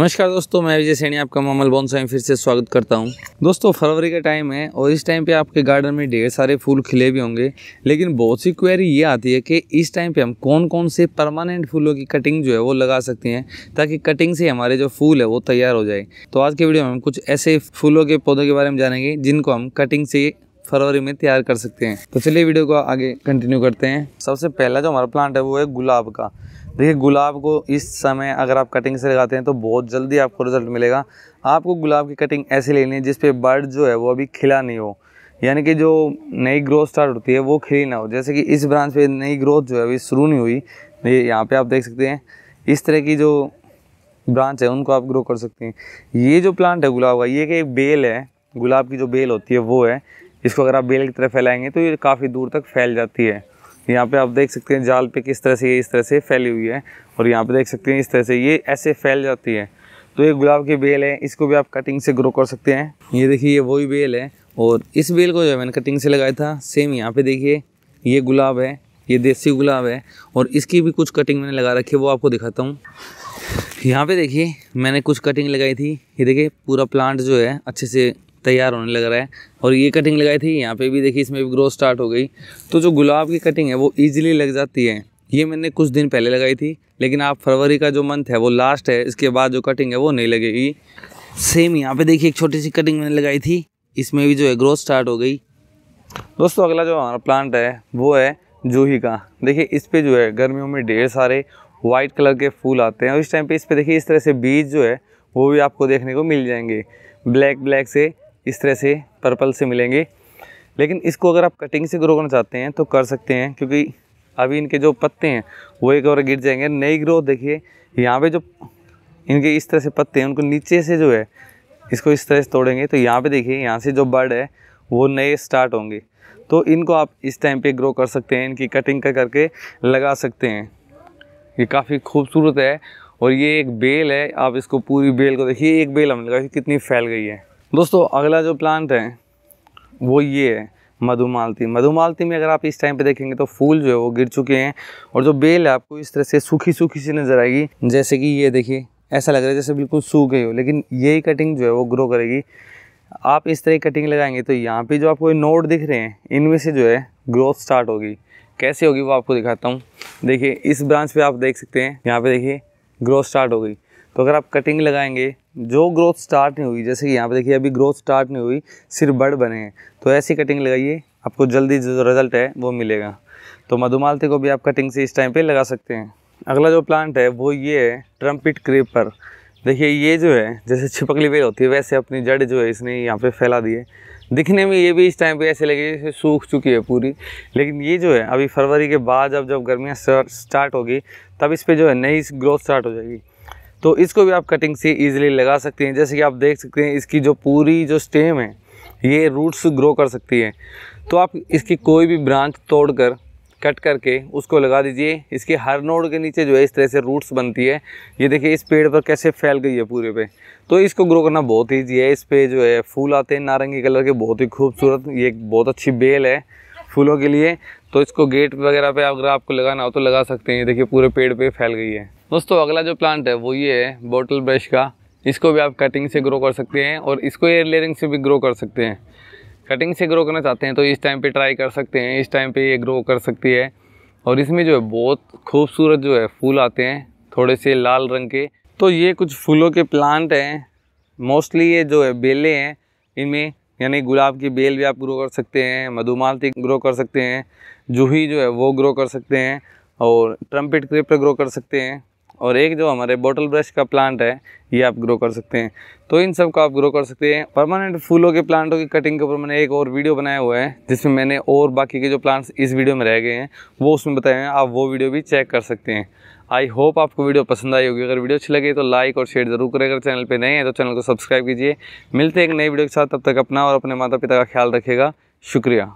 नमस्कार दोस्तों मैं विजय सैनी आपका मामल बॉन्साई फिर से स्वागत करता हूं दोस्तों फरवरी का टाइम है और इस टाइम पे आपके गार्डन में ढेर सारे फूल खिले भी होंगे लेकिन बहुत सी क्वेरी ये आती है कि इस टाइम पे हम कौन कौन से परमानेंट फूलों की कटिंग जो है वो लगा सकते हैं ताकि कटिंग से हमारे जो फूल है वो तैयार हो जाए तो आज के वीडियो में हम कुछ ऐसे फूलों के पौधों के बारे में जानेंगे जिनको हम कटिंग से फरवरी में तैयार कर सकते हैं तो चलिए वीडियो को आगे कंटिन्यू करते हैं सबसे पहला जो हमारा प्लांट है वो है गुलाब का देखिए गुलाब को इस समय अगर आप कटिंग से लगाते हैं तो बहुत जल्दी आपको रिज़ल्ट मिलेगा आपको गुलाब की कटिंग ऐसी लेनी है जिसपे बर्ड जो है वो अभी खिला नहीं हो यानी कि जो नई ग्रोथ स्टार्ट होती है वो खिली ना हो जैसे कि इस ब्रांच पे नई ग्रोथ जो है अभी शुरू नहीं हुई ये यहाँ पे आप देख सकते हैं इस तरह की जो ब्रांच है उनको आप ग्रो कर सकते हैं ये जो प्लांट है गुलाब का ये कि एक बेल है गुलाब की जो बेल होती है वो है इसको अगर आप बेल की तरफ फैलाएंगे तो ये काफ़ी दूर तक फैल जाती है यहाँ पे आप देख सकते हैं जाल पे किस तरह से ये इस तरह से फैली हुई है और यहाँ पे देख सकते हैं इस तरह से ये ऐसे फैल जाती है तो ये गुलाब की बेल है इसको भी आप कटिंग से ग्रो कर सकते हैं ये देखिए ये वही बेल है और इस बेल को जो है मैंने कटिंग से लगाया था सेम यहाँ पे देखिए ये गुलाब है ये देसी गुलाब है और इसकी भी कुछ कटिंग मैंने लगा रखी है वो आपको दिखाता हूँ यहाँ पे देखिए मैंने कुछ कटिंग लगाई थी ये देखिए पूरा प्लांट जो है अच्छे से तैयार होने लग रहा है और ये कटिंग लगाई थी यहाँ पे भी देखिए इसमें भी ग्रोथ स्टार्ट हो गई तो जो गुलाब की कटिंग है वो ईजिली लग जाती है ये मैंने कुछ दिन पहले लगाई थी लेकिन आप फरवरी का जो मंथ है वो लास्ट है इसके बाद जो कटिंग है वो नहीं लगेगी सेम यहाँ पे देखिए एक छोटी सी कटिंग मैंने लगाई थी इसमें भी जो है ग्रोथ स्टार्ट हो गई दोस्तों अगला जो हमारा प्लांट है वो है जूही का देखिए इस पर जो है गर्मियों में ढेर सारे वाइट कलर के फूल आते हैं और इस टाइम पे इस पे देखिए इस तरह से बीज जो है वो भी आपको देखने को मिल जाएंगे ब्लैक ब्लैक से इस तरह से पर्पल से मिलेंगे लेकिन इसको अगर आप कटिंग से ग्रो करना चाहते हैं तो कर सकते हैं क्योंकि अभी इनके जो पत्ते हैं वो एक और गिर जाएंगे नई ग्रोथ देखिए यहाँ पे जो इनके इस तरह से पत्ते हैं उनको नीचे से जो है इसको इस तरह से तोड़ेंगे तो यहाँ पे देखिए यहाँ से जो बर्ड है वो नए स्टार्ट होंगे तो इनको आप इस टाइम पे ग्रो कर सकते हैं इनकी कटिंग कर करके लगा सकते हैं ये काफ़ी खूबसूरत है और ये एक बेल है आप इसको पूरी बेल को देखिए एक बेल हमने लगा कितनी फैल गई है दोस्तों अगला जो प्लांट है वो ये है मधुमालती मधुमालती में अगर आप इस टाइम पे देखेंगे तो फूल जो है वो गिर चुके हैं और जो बेल है आपको इस तरह से सूखी सूखी सी नज़र आएगी जैसे कि ये देखिए ऐसा लग रहा है जैसे बिल्कुल सूख गई हो लेकिन यही कटिंग जो है वो ग्रो करेगी आप इस तरह की कटिंग लगाएंगे तो यहाँ पे जो आपको नोट दिख रहे हैं इनमें से जो है ग्रोथ स्टार्ट होगी कैसे होगी वो आपको दिखाता हूँ देखिए इस ब्रांच पे आप देख सकते हैं यहाँ पे देखिए ग्रोथ स्टार्ट हो गई तो अगर आप कटिंग लगाएंगे जो ग्रोथ स्टार्ट नहीं हुई जैसे कि यहाँ पे देखिए अभी ग्रोथ स्टार्ट नहीं हुई सिर्फ बड़ बने हैं तो ऐसी कटिंग लगाइए आपको जल्दी जो रिज़ल्ट है वो मिलेगा तो मधुमालती को भी आप कटिंग से इस टाइम पे लगा सकते हैं अगला जो प्लांट है वो ये है ट्रम्पिट क्रीपर देखिए ये जो है जैसे छिपकली बेल होती है वैसे अपनी जड़ जो है इसने यहाँ पर फैला दी है दिखने में ये भी इस टाइम पे ऐसे लगे जैसे सूख चुकी है पूरी लेकिन ये जो है अभी फरवरी के बाद अब जब गर्मियाँ स्टार्ट होगी तब इस पर जो है नई ग्रोथ स्टार्ट हो जाएगी तो इसको भी आप कटिंग से ईजिली लगा सकते हैं जैसे कि आप देख सकते हैं इसकी जो पूरी जो स्टेम है ये रूट्स ग्रो कर सकती है तो आप इसकी कोई भी ब्रांच तोड़कर कट करके उसको लगा दीजिए इसके हर नोड के नीचे जो है इस तरह से रूट्स बनती है ये देखिए इस पेड़ पर कैसे फैल गई है पूरे पे तो इसको ग्रो करना बहुत ईजी है इस पर जो है फूल आते हैं नारंगी कलर के बहुत ही खूबसूरत ये एक बहुत अच्छी बेल है फूलों के लिए तो इसको गेट वगैरह पे अगर आपको लगाना हो तो लगा सकते हैं ये देखिए पूरे पेड़ पे फैल गई है दोस्तों अगला जो प्लांट है वो ये है बोटल ब्रश का इसको भी आप कटिंग से ग्रो कर सकते हैं और इसको एयर लेयरिंग से भी ग्रो कर सकते हैं कटिंग से ग्रो करना चाहते हैं तो इस टाइम पे ट्राई कर सकते हैं इस टाइम पे ये ग्रो कर सकती है और इसमें जो है बहुत खूबसूरत जो है फूल आते हैं थोड़े से लाल रंग के तो ये कुछ फूलों के प्लांट हैं मोस्टली ये जो है बेलें हैं इनमें यानी गुलाब की बेल भी आप ग्रो कर सकते हैं मधुमालती ग्रो कर सकते हैं जूही जो है वो ग्रो कर सकते हैं और ट्रम्पिट क्रेपर ग्रो कर सकते हैं और एक जो हमारे बॉटल ब्रश का प्लांट है ये आप ग्रो कर सकते हैं तो इन सब को आप ग्रो कर सकते हैं परमानेंट फूलों के प्लांटों की कटिंग के ऊपर मैंने एक और वीडियो बनाया हुआ है जिसमें मैंने और बाकी के जो प्लांट्स इस वीडियो में रह गए हैं वो उसमें बताए हैं आप वो वीडियो भी चेक कर सकते हैं आई होप आपको वीडियो पसंद आई होगी अगर वीडियो अच्छी लगे तो लाइक और शेयर जरूर करें अगर चैनल पर नए हैं तो चैनल को सब्सक्राइब कीजिए मिलते हैं एक नई वीडियो के साथ तब तक अपना और अपने माता पिता का ख्याल रखेगा शुक्रिया